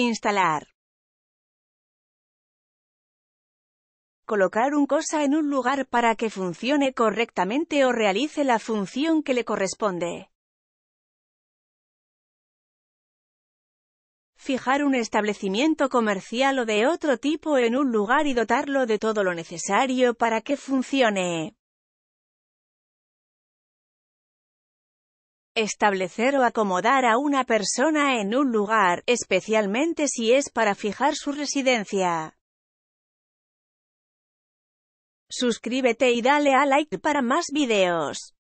Instalar. Colocar un cosa en un lugar para que funcione correctamente o realice la función que le corresponde. Fijar un establecimiento comercial o de otro tipo en un lugar y dotarlo de todo lo necesario para que funcione. Establecer o acomodar a una persona en un lugar, especialmente si es para fijar su residencia. Suscríbete y dale a like para más videos.